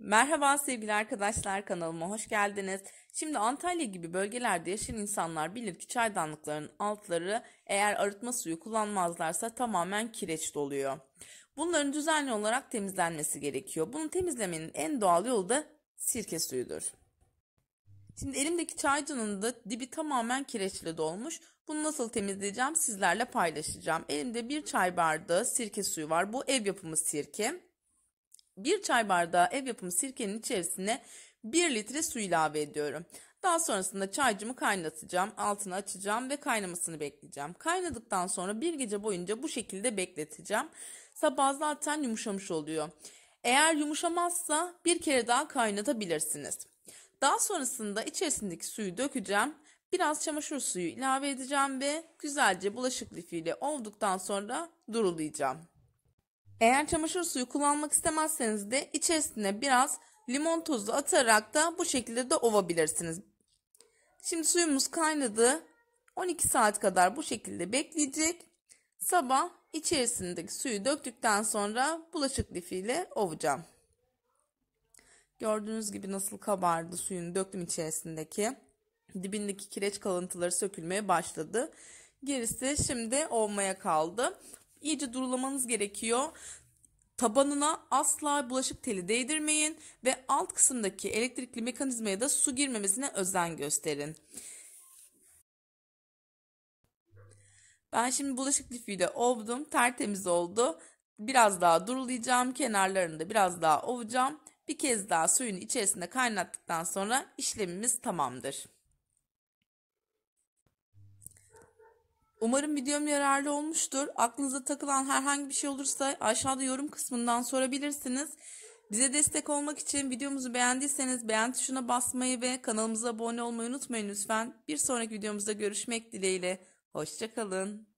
Merhaba sevgili arkadaşlar kanalıma hoş geldiniz. Şimdi Antalya gibi bölgelerde yaşayan insanlar bilir ki çaydanlıkların altları eğer arıtma suyu kullanmazlarsa tamamen kireç doluyor. Bunların düzenli olarak temizlenmesi gerekiyor. Bunu temizlemenin en doğal yolu da sirke suyudur. Şimdi elimdeki çaydanın da dibi tamamen kireçle dolmuş. Bunu nasıl temizleyeceğim sizlerle paylaşacağım. Elimde bir çay bardağı sirke suyu var. Bu ev yapımı sirke. 1 çay bardağı ev yapımı sirkenin içerisine 1 litre su ilave ediyorum. Daha sonrasında çaycımı kaynatacağım, altını açacağım ve kaynamasını bekleyeceğim. Kaynadıktan sonra bir gece boyunca bu şekilde bekleteceğim. Sabah zaten yumuşamış oluyor. Eğer yumuşamazsa bir kere daha kaynatabilirsiniz. Daha sonrasında içerisindeki suyu dökeceğim. Biraz çamaşır suyu ilave edeceğim ve güzelce bulaşık lifiyle ovduktan sonra durulayacağım. Eğer çamaşır suyu kullanmak istemezseniz de içerisine biraz limon tozu atarak da bu şekilde de ovabilirsiniz. Şimdi suyumuz kaynadı. 12 saat kadar bu şekilde bekleyecek. Sabah içerisindeki suyu döktükten sonra bulaşık lifiyle ovacağım. Gördüğünüz gibi nasıl kabardı suyunu döktüm içerisindeki. Dibindeki kireç kalıntıları sökülmeye başladı. Gerisi şimdi olmaya kaldı iyice durulamanız gerekiyor. Tabanına asla bulaşık teli değdirmeyin ve alt kısımdaki elektrikli mekanizmaya da su girmemesine özen gösterin. Ben şimdi bulaşık lifiyle ovdum. Tertemiz oldu. Biraz daha durulayacağım. Kenarlarını da biraz daha ovacağım. Bir kez daha suyun içerisinde kaynattıktan sonra işlemimiz tamamdır. Umarım videom yararlı olmuştur. Aklınıza takılan herhangi bir şey olursa aşağıda yorum kısmından sorabilirsiniz. Bize destek olmak için videomuzu beğendiyseniz beğen tuşuna basmayı ve kanalımıza abone olmayı unutmayın lütfen. Bir sonraki videomuzda görüşmek dileğiyle. Hoşçakalın.